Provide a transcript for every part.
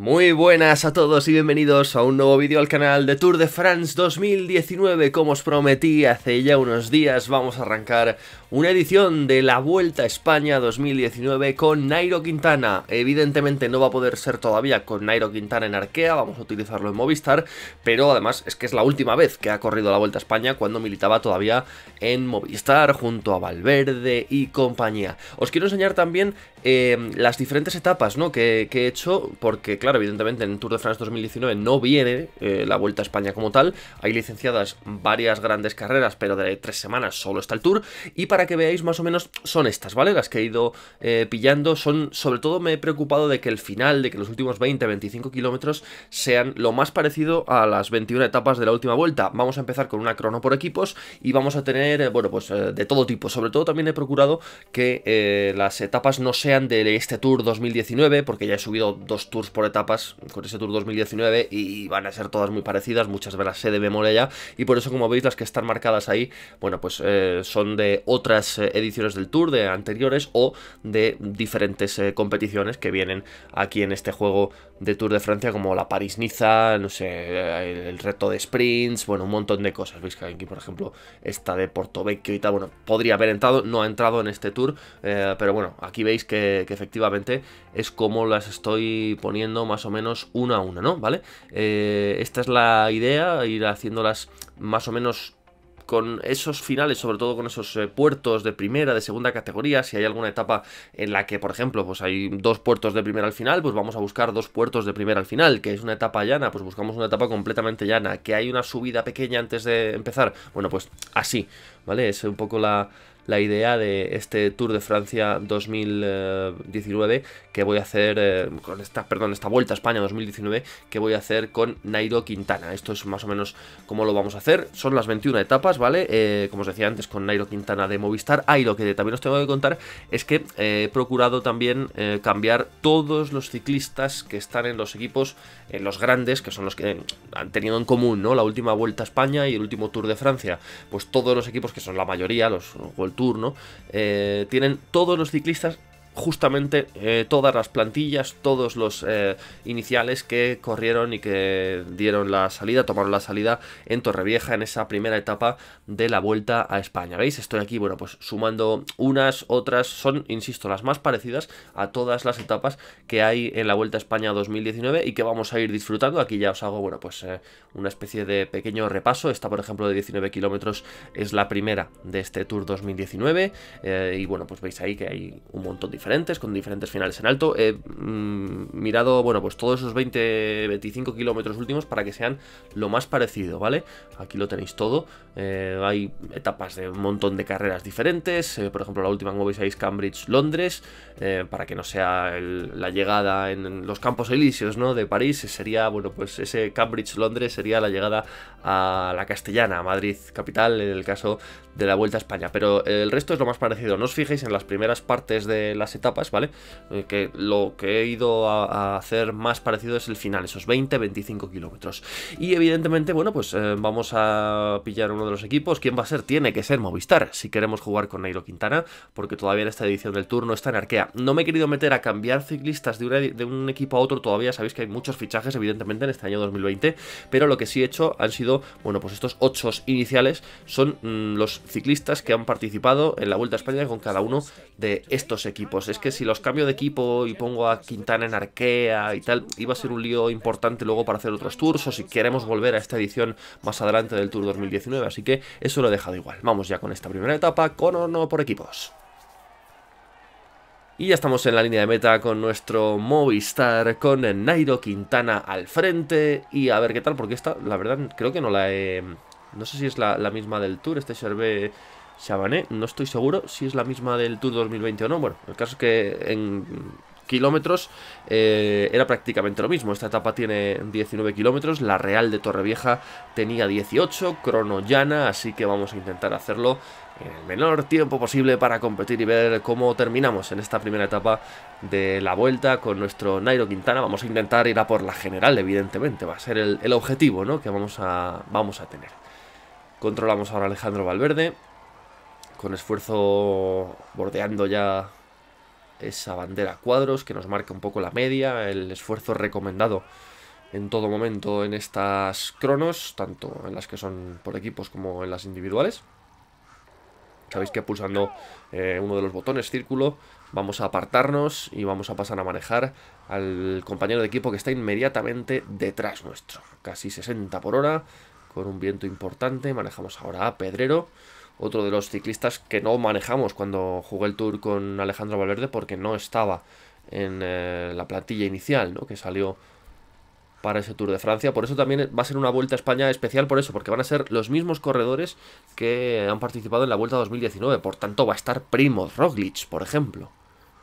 Muy buenas a todos y bienvenidos a un nuevo vídeo al canal de Tour de France 2019. Como os prometí hace ya unos días vamos a arrancar una edición de la Vuelta a España 2019 con Nairo Quintana. Evidentemente no va a poder ser todavía con Nairo Quintana en Arkea, vamos a utilizarlo en Movistar, pero además es que es la última vez que ha corrido la Vuelta a España cuando militaba todavía en Movistar junto a Valverde y compañía. Os quiero enseñar también eh, las diferentes etapas ¿no? que, que he hecho porque claro, evidentemente en el Tour de France 2019 no viene eh, la Vuelta a España como tal. Hay licenciadas varias grandes carreras, pero de tres semanas solo está el Tour. Y para que veáis más o menos son estas, ¿vale? Las que he ido eh, pillando. Son, sobre todo me he preocupado de que el final, de que los últimos 20, 25 kilómetros sean lo más parecido a las 21 etapas de la última vuelta. Vamos a empezar con una crono por equipos y vamos a tener, eh, bueno, pues de todo tipo. Sobre todo también he procurado que las etapas no sean de este Tour 2019, porque ya he subido dos tours por etapas con ese Tour 2019 y van a ser todas muy parecidas, muchas de las sé de memoria ya, y por eso como veis las que están marcadas ahí, bueno, pues eh, son de otras eh, ediciones del Tour, de anteriores o de diferentes eh, competiciones que vienen aquí en este juego de Tour de Francia, como la París-Niza, no sé, el, reto de sprints, bueno, un montón de cosas. Veis que aquí, por ejemplo, esta de Porto Vecchio y tal, bueno, podría haber entrado, no ha entrado en este Tour, pero bueno, aquí veis que efectivamente es como las estoy poniendo más o menos una a una, ¿no? ¿Vale? Eh, esta es la idea, ir haciéndolas más o menos con esos finales, sobre todo con esos eh, puertos de primera, de segunda categoría, si hay alguna etapa en la que, por ejemplo, pues hay dos puertos de primera al final, pues vamos a buscar dos puertos de primera al final, que es una etapa llana, pues buscamos una etapa completamente llana, que hay una subida pequeña antes de empezar, bueno, pues así, ¿vale? Es un poco la, la idea de este Tour de Francia 2019 que voy a hacer eh, con esta, perdón, esta vuelta a España 2019 que voy a hacer con Nairo Quintana. Esto es más o menos cómo lo vamos a hacer. Son las 21 etapas, ¿vale? Eh, como os decía antes, con Nairo Quintana de Movistar. Ah, lo que también os tengo que contar es que eh, he procurado también cambiar todos los ciclistas que están en los equipos, en los grandes, que son los que han tenido en común, ¿no? La última vuelta a España y el último Tour de Francia. Pues todos los equipos que son la mayoría, los World turno eh, tienen todos los ciclistas justamente eh, todas las plantillas, todos los eh, iniciales que corrieron y que dieron la salida, tomaron la salida en Torrevieja en esa primera etapa de la vuelta a España. ¿Veis? Estoy aquí, bueno, pues sumando unas, otras, son, insisto, las más parecidas a todas las etapas que hay en la Vuelta a España 2019 y que vamos a ir disfrutando. Aquí ya os hago, bueno, pues eh, una especie de pequeño repaso. Esta, por ejemplo, de 19 kilómetros es la primera de este Tour 2019 y bueno, pues veis ahí que hay un montón de con diferentes finales en alto. He mm, mirado, bueno, pues todos esos 20, 25 kilómetros últimos para que sean lo más parecido, ¿vale? Aquí lo tenéis todo. Eh, hay etapas de un montón de carreras diferentes. Eh, por ejemplo, la última, como veis, Cambridge, Londres, eh, para que no sea la llegada en, los Campos Elíseos, ¿no? De París, sería, bueno, pues ese Cambridge, Londres sería la llegada a la Castellana, Madrid, capital, en el caso de la Vuelta a España. Pero el resto es lo más parecido. No os fijéis en las primeras partes de la etapas, ¿vale? Eh, que lo que he ido a, hacer más parecido es el final, esos 20-25 kilómetros. Y evidentemente, bueno, pues eh, vamos a pillar uno de los equipos. ¿Quién va a ser? Tiene que ser Movistar, si queremos jugar con Nairo Quintana, porque todavía en esta edición del turno está en Arkea. No me he querido meter a cambiar ciclistas de, un equipo a otro todavía, sabéis que hay muchos fichajes, evidentemente, en este año 2020, pero lo que sí he hecho han sido, bueno, pues estos ocho iniciales son mm, los ciclistas que han participado en la Vuelta a España con cada uno de estos equipos. Pues es que si los cambio de equipo y pongo a Quintana en Arkea y tal, iba a ser un lío importante luego para hacer otros tours o si queremos volver a esta edición más adelante del Tour 2019, así que eso lo he dejado igual. Vamos ya con esta primera etapa, con o no por equipos. Y ya estamos en la línea de meta con nuestro Movistar, con Nairo Quintana al frente. Y a ver qué tal, porque esta, la verdad, creo que no la he... No sé si es la, misma del Tour, este serve... Chabané, no estoy seguro si es la misma del Tour 2020 o no. Bueno, el caso es que en kilómetros eh, era prácticamente lo mismo. Esta etapa tiene 19 kilómetros, la Real de Torrevieja tenía 18, crono llana, así que vamos a intentar hacerlo en el menor tiempo posible para competir y ver cómo terminamos en esta primera etapa de la vuelta con nuestro Nairo Quintana. Vamos a intentar ir a por la general, evidentemente, va a ser el, objetivo ¿no? que vamos a, vamos a tener. Controlamos ahora Alejandro Valverde con esfuerzo bordeando ya esa bandera cuadros que nos marca un poco la media, el esfuerzo recomendado en todo momento en estas cronos, tanto en las que son por equipos como en las individuales. Sabéis que pulsando eh, uno de los botones círculo vamos a apartarnos y vamos a pasar a manejar al compañero de equipo que está inmediatamente detrás nuestro. Casi 60 por hora, con un viento importante, manejamos ahora a Pedrero otro de los ciclistas que no manejamos cuando jugué el tour con Alejandro Valverde porque no estaba en eh, la plantilla inicial, ¿no? Que salió para ese Tour de Francia. Por eso también va a ser una Vuelta a España especial, por eso, porque van a ser los mismos corredores que han participado en la Vuelta 2019. Por tanto, va a estar Primoz Roglic, por ejemplo,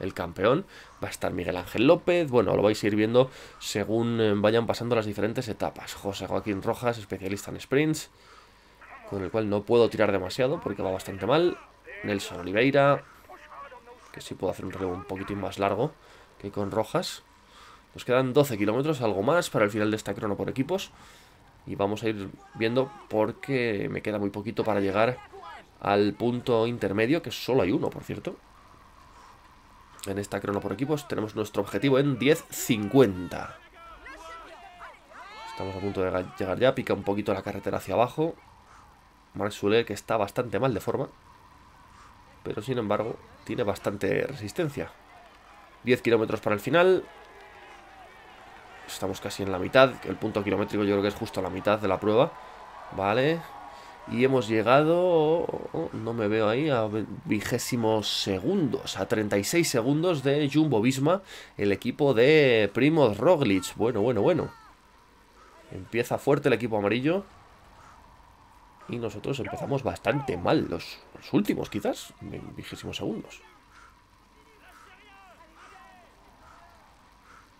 el campeón. Va a estar Miguel Ángel López. Bueno, lo vais a ir viendo según eh, vayan pasando las diferentes etapas. José Joaquín Rojas, especialista en sprints con el cual no puedo tirar demasiado porque va bastante mal. Nelson Oliveira, que sí puedo hacer un relevo un poquito más largo que con Rojas. Nos quedan 12 kilómetros, algo más, para el final de esta crono por equipos. Y vamos a ir viendo porque me queda muy poquito para llegar al punto intermedio, que solo hay uno, por cierto. En esta crono por equipos tenemos nuestro objetivo en 10.50. Estamos a punto de llegar ya, pica un poquito la carretera hacia abajo. Mark que está bastante mal de forma, pero sin embargo tiene bastante resistencia. 10 kilómetros para el final. Estamos casi en la mitad. El punto kilométrico yo creo que es justo a la mitad de la prueba. Vale. Y hemos llegado... no me veo ahí. A vigésimos segundos. A 36 segundos de Jumbo Bisma. El equipo de Primoz Roglic. Bueno, bueno, bueno. Empieza fuerte el equipo amarillo. Y nosotros empezamos bastante mal, los, últimos quizás, en vigésimos segundos.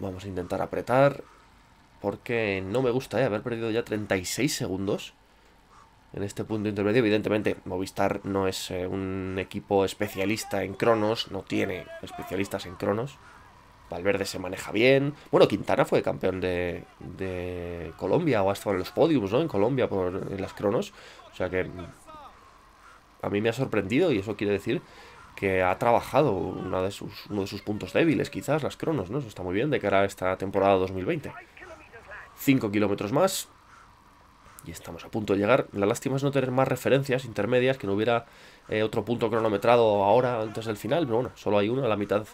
Vamos a intentar apretar, porque no me gusta ¿eh? haber perdido ya 36 segundos en este punto intermedio. Evidentemente, Movistar no es eh, un equipo especialista en cronos, no tiene especialistas en cronos. Valverde se maneja bien. Bueno, Quintana fue campeón de, Colombia o ha estado en los podiums, ¿no? En Colombia por, en las cronos. O sea que a mí me ha sorprendido y eso quiere decir que ha trabajado uno de sus puntos débiles, quizás las cronos, ¿no? Eso está muy bien de cara a esta temporada 2020. 5 kilómetros más y estamos a punto de llegar. La lástima es no tener más referencias intermedias, que no hubiera eh, otro punto cronometrado ahora antes del final, pero bueno, solo hay uno a la mitad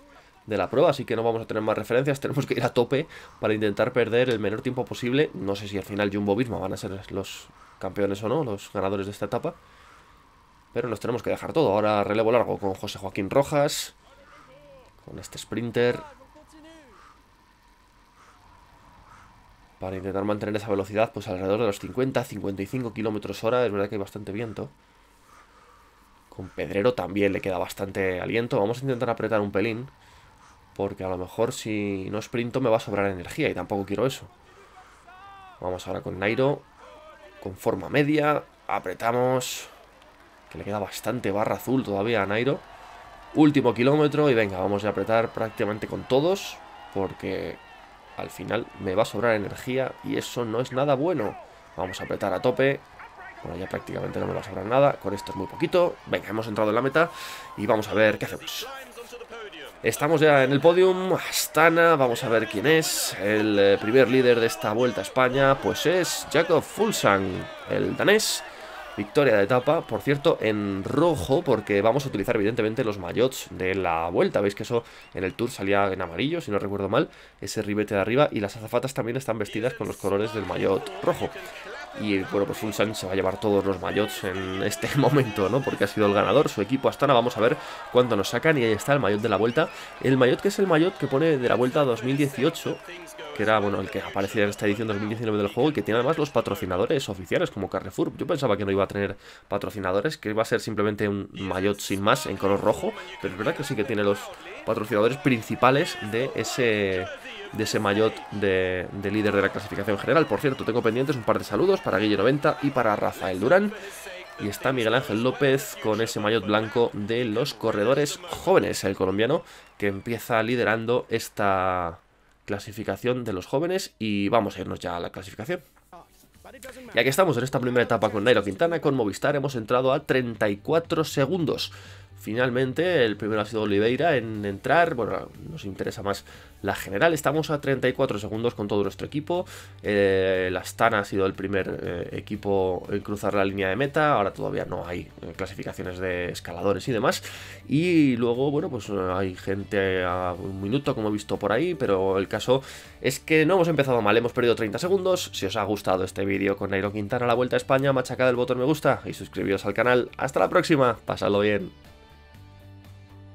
de la prueba, así que no vamos a tener más referencias, tenemos que ir a tope para intentar perder el menor tiempo posible. No sé si al final Jumbo Visma van a ser los campeones o no, los ganadores de esta etapa, pero nos tenemos que dejar todo. Ahora relevo largo con José Joaquín Rojas, con este sprinter, para intentar mantener esa velocidad pues alrededor de los 50, 55 kilómetros hora, es verdad que hay bastante viento. Con Pedrero también le queda bastante aliento. Vamos a intentar apretar un pelín. Porque a lo mejor si no sprinto me va a sobrar energía y tampoco quiero eso. Vamos ahora con Nairo. Con forma media. Apretamos. Que le queda bastante barra azul todavía a Nairo. Último kilómetro y venga, vamos a apretar prácticamente con todos. Porque al final me va a sobrar energía y eso no es nada bueno. Vamos a apretar a tope. Bueno, ya prácticamente no me va a sobrar nada. Con esto es muy poquito. Venga, hemos entrado en la meta y vamos a ver qué hacemos. Estamos ya en el podium, Astana, vamos a ver quién es. El eh, primer líder de esta vuelta a España, pues es Jacob Fulsang, el danés. Victoria de etapa, por cierto, en rojo, porque vamos a utilizar evidentemente los maillots de la vuelta. Veis que eso en el Tour salía en amarillo, si no recuerdo mal, ese ribete de arriba. Y las azafatas también están vestidas con los colores del maillot rojo. Y bueno, pues se va a llevar todos los mayots en este momento, ¿no? Porque ha sido el ganador, su equipo Astana, vamos a ver cuánto nos sacan y ahí está el mayot de la vuelta. El mayot que es el mayot que pone de la vuelta 2018, que era, bueno, el que aparecía en esta edición 2019 del juego y que tiene además los patrocinadores oficiales como Carrefour. Yo pensaba que no iba a tener patrocinadores, que iba a ser simplemente un mayot sin más en color rojo, pero es verdad que sí que tiene los Cuatro jugadores principales de ese de ese maillot de, líder de la clasificación general. Por cierto, tengo pendientes un par de saludos para Guille 90 y para Rafael Durán. Y está Miguel Ángel López con ese maillot blanco de los corredores jóvenes, el colombiano, que empieza liderando esta clasificación de los jóvenes. Y vamos a irnos ya a la clasificación. Y aquí estamos en esta primera etapa con Nairo Quintana, con Movistar hemos entrado a 34 segundos. Finalmente, el primero ha sido Oliveira en entrar. Bueno, nos interesa más la general. Estamos a 34 segundos con todo nuestro equipo. Eh, la Astana ha sido el primer eh, equipo en cruzar la línea de meta. Ahora todavía no hay eh, clasificaciones de escaladores y demás. Y luego, bueno, pues hay gente a un minuto, como he visto por ahí. Pero el caso es que no hemos empezado mal. Hemos perdido 30 segundos. Si os ha gustado este vídeo con Nairo Quintana a la Vuelta a España, machacad el botón me gusta y suscribiros al canal. Hasta la próxima. Pasadlo bien.